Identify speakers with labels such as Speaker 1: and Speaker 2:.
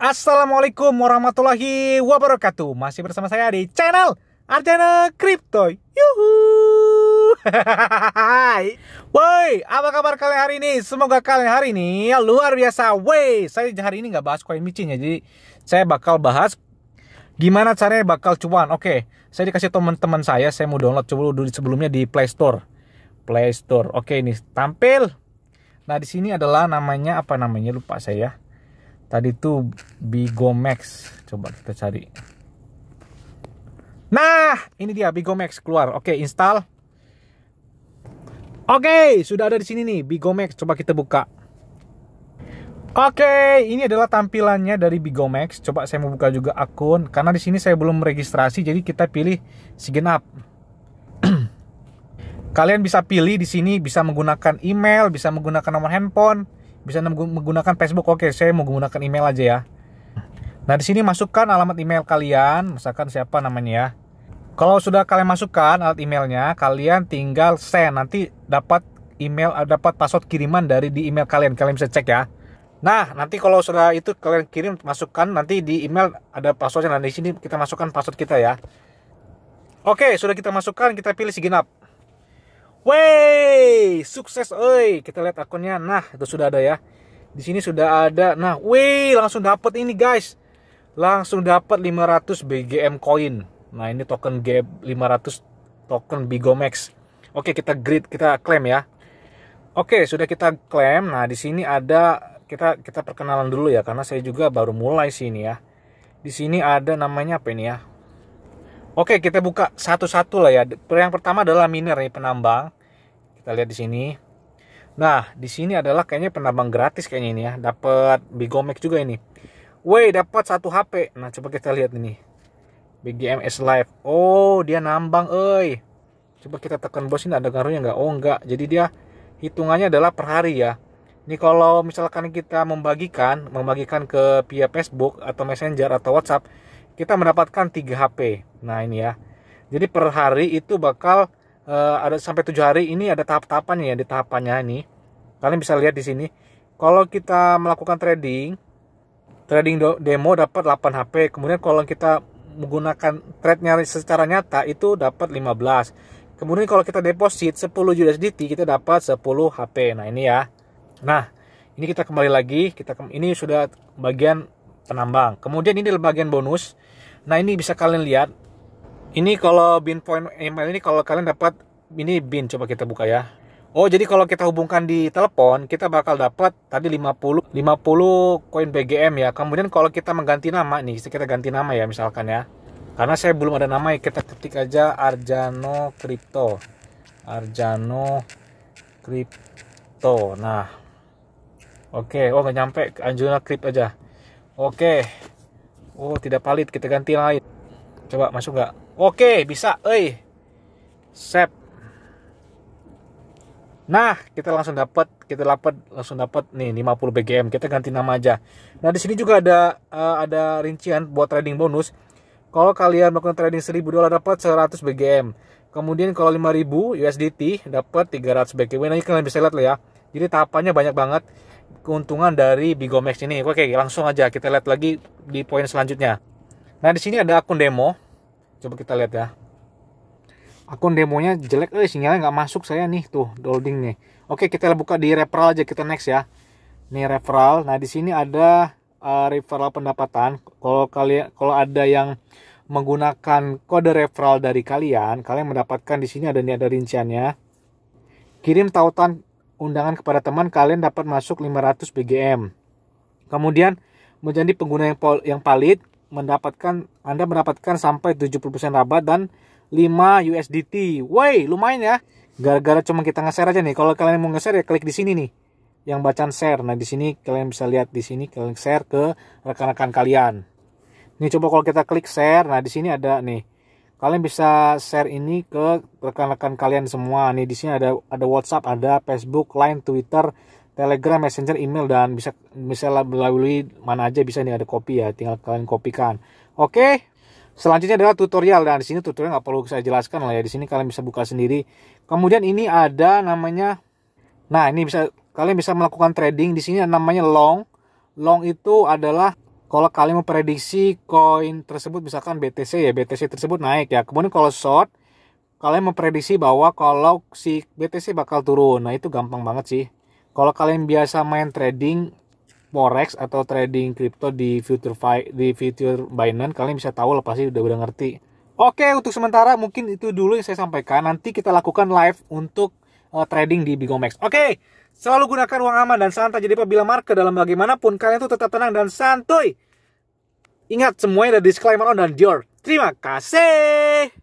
Speaker 1: Assalamualaikum warahmatullahi wabarakatuh. Masih bersama saya di channel Arjana Crypto. Yuhu. Woi, apa kabar kalian hari ini? Semoga kalian hari ini luar biasa. Woi, saya hari ini nggak bahas koin micin ya. Jadi saya bakal bahas gimana caranya bakal cuan. Oke, saya dikasih teman-teman saya, saya mau download coba dulu sebelumnya di Play Store. Play Store. Oke, ini tampil. Nah, di sini adalah namanya apa namanya lupa saya Tadi tuh Bigomax. Coba kita cari. Nah, ini dia Bigomax keluar. Oke, install. Oke, sudah ada di sini nih Bigomax. Coba kita buka. Oke, ini adalah tampilannya dari Bigomax. Coba saya mau buka juga akun karena di sini saya belum registrasi jadi kita pilih Genap. Kalian bisa pilih di sini bisa menggunakan email, bisa menggunakan nomor handphone bisa menggunakan Facebook oke saya mau menggunakan email aja ya nah di sini masukkan alamat email kalian misalkan siapa namanya ya kalau sudah kalian masukkan alamat emailnya kalian tinggal send nanti dapat email eh, dapat password kiriman dari di email kalian kalian bisa cek ya Nah, nanti kalau sudah itu kalian kirim masukkan nanti di email ada passwordnya. Nah, di sini kita masukkan password kita ya. Oke, sudah kita masukkan, kita pilih segenap. Wey! sukses oi. Kita lihat akunnya. Nah, itu sudah ada ya. Di sini sudah ada. Nah, wih, langsung dapat ini guys. Langsung dapat 500 BGM coin. Nah, ini token G 500 token Bigomax. Oke, kita grid, kita klaim ya. Oke, sudah kita klaim. Nah, di sini ada kita kita perkenalan dulu ya karena saya juga baru mulai sini ya. Di sini ada namanya apa ini ya? Oke, kita buka satu-satu lah ya. Yang pertama adalah miner nih penambang. Kita lihat di sini. Nah, di sini adalah kayaknya penambang gratis kayaknya ini ya. Dapat Bigomek juga ini. Woi, dapat satu HP. Nah, coba kita lihat ini. BGMS Live. Oh, dia nambang, oi. Coba kita tekan bos ini ada ngaruhnya nggak? Oh, enggak. Jadi dia hitungannya adalah per hari ya. Ini kalau misalkan kita membagikan, membagikan ke via Facebook atau Messenger atau WhatsApp, kita mendapatkan 3 HP. Nah, ini ya. Jadi per hari itu bakal uh, ada sampai tujuh hari ini ada tahap-tahapannya ya di tahapannya ini kalian bisa lihat di sini kalau kita melakukan trading trading demo dapat 8 HP kemudian kalau kita menggunakan trade-nya secara nyata itu dapat 15 kemudian kalau kita deposit 10 USDT kita dapat 10 HP nah ini ya nah ini kita kembali lagi kita ke ini sudah bagian penambang kemudian ini adalah bagian bonus nah ini bisa kalian lihat ini kalau bin point email ini kalau kalian dapat ini bin coba kita buka ya. Oh, jadi kalau kita hubungkan di telepon, kita bakal dapat tadi 50 50 koin BGM ya. Kemudian kalau kita mengganti nama nih, kita ganti nama ya misalkan ya. Karena saya belum ada nama ya, kita ketik aja Arjano Crypto. Arjano Crypto. Nah. Oke, okay. oh nggak nyampe Anjuna Crypto aja. Oke. Okay. Oh, tidak valid, kita ganti lain. Coba masuk nggak? Oke, bisa. Eh, Sep. Nah, kita langsung dapat, kita dapat langsung dapat nih 50 BGM. Kita ganti nama aja. Nah, di sini juga ada uh, ada rincian buat trading bonus. Kalau kalian melakukan trading 1000 dolar dapat 100 BGM. Kemudian kalau 5000 USDT dapat 300 BGM. Nah, ini kalian bisa lihat lah ya. Jadi tahapannya banyak banget keuntungan dari Bigomex ini. Oke, langsung aja kita lihat lagi di poin selanjutnya. Nah, di sini ada akun demo. Coba kita lihat ya. Akun demonya jelek, eh sinyalnya nggak masuk saya nih tuh dolding nih. Oke, kita buka di referral aja kita next ya. Nih referral. Nah, di sini ada uh, referral pendapatan. Kalau kalian kalau ada yang menggunakan kode referral dari kalian, kalian mendapatkan di sini ada nih ada rinciannya. Kirim tautan undangan kepada teman kalian dapat masuk 500 BGM. Kemudian menjadi pengguna yang, yang valid mendapatkan Anda mendapatkan sampai 70% rabat dan 5 USDT. Woi, lumayan ya. Gara-gara cuma kita nge-share aja nih. Kalau kalian mau nge-share ya klik di sini nih. Yang bacaan share. Nah, di sini kalian bisa lihat di sini kalian share ke rekan-rekan kalian. Ini coba kalau kita klik share, nah di sini ada nih. Kalian bisa share ini ke rekan-rekan kalian semua. Nih di sini ada ada WhatsApp, ada Facebook, Line, Twitter, Telegram, Messenger, email dan bisa bisa melalui mana aja bisa nih ada copy ya, tinggal kalian kopikan. Oke. Selanjutnya adalah tutorial dan di sini tutorial nggak perlu saya jelaskan lah ya. Di sini kalian bisa buka sendiri. Kemudian ini ada namanya Nah, ini bisa kalian bisa melakukan trading di sini namanya long. Long itu adalah kalau kalian memprediksi koin tersebut misalkan BTC ya, BTC tersebut naik ya. Kemudian kalau short kalian memprediksi bahwa kalau si BTC bakal turun. Nah, itu gampang banget sih. Kalau kalian biasa main trading forex atau trading crypto di future di future Binance, kalian bisa tahu lah pasti udah udah ngerti. Oke, untuk sementara mungkin itu dulu yang saya sampaikan. Nanti kita lakukan live untuk uh, trading di Bigomex. Oke, selalu gunakan uang aman dan santai. Jadi apabila market dalam bagaimanapun kalian tuh tetap tenang dan santuy. Ingat semuanya ada disclaimer on dan Dior. Terima kasih.